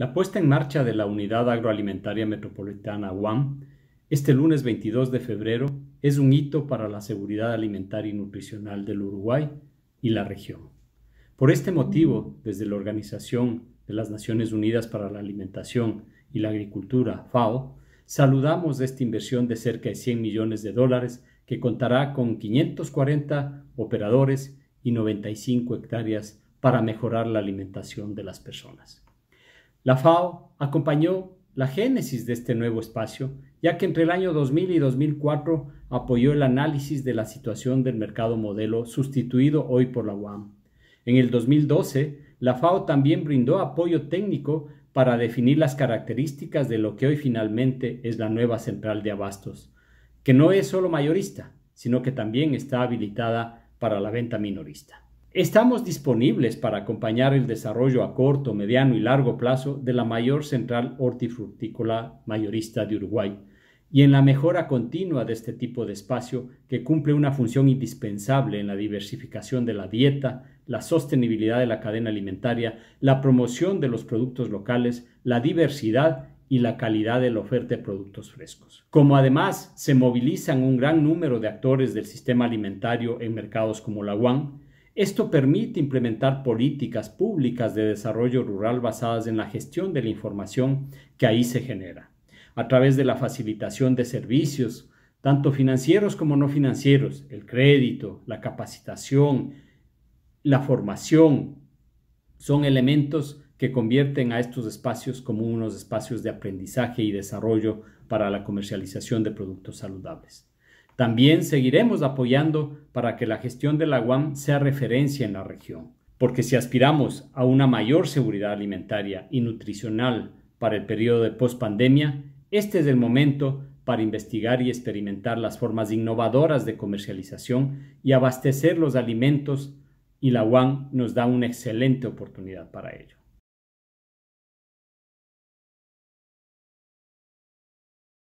La puesta en marcha de la Unidad Agroalimentaria Metropolitana UAM este lunes 22 de febrero es un hito para la seguridad alimentaria y nutricional del Uruguay y la región. Por este motivo, desde la Organización de las Naciones Unidas para la Alimentación y la Agricultura, FAO, saludamos esta inversión de cerca de 100 millones de dólares que contará con 540 operadores y 95 hectáreas para mejorar la alimentación de las personas. La FAO acompañó la génesis de este nuevo espacio, ya que entre el año 2000 y 2004 apoyó el análisis de la situación del mercado modelo sustituido hoy por la UAM. En el 2012, la FAO también brindó apoyo técnico para definir las características de lo que hoy finalmente es la nueva central de abastos, que no es solo mayorista, sino que también está habilitada para la venta minorista. Estamos disponibles para acompañar el desarrollo a corto, mediano y largo plazo de la mayor central hortifrutícola mayorista de Uruguay y en la mejora continua de este tipo de espacio que cumple una función indispensable en la diversificación de la dieta, la sostenibilidad de la cadena alimentaria, la promoción de los productos locales, la diversidad y la calidad de la oferta de productos frescos. Como además se movilizan un gran número de actores del sistema alimentario en mercados como la UAM, esto permite implementar políticas públicas de desarrollo rural basadas en la gestión de la información que ahí se genera, a través de la facilitación de servicios, tanto financieros como no financieros, el crédito, la capacitación, la formación, son elementos que convierten a estos espacios como unos espacios de aprendizaje y desarrollo para la comercialización de productos saludables. También seguiremos apoyando para que la gestión de la UAM sea referencia en la región, porque si aspiramos a una mayor seguridad alimentaria y nutricional para el periodo de pospandemia, este es el momento para investigar y experimentar las formas innovadoras de comercialización y abastecer los alimentos y la UAM nos da una excelente oportunidad para ello.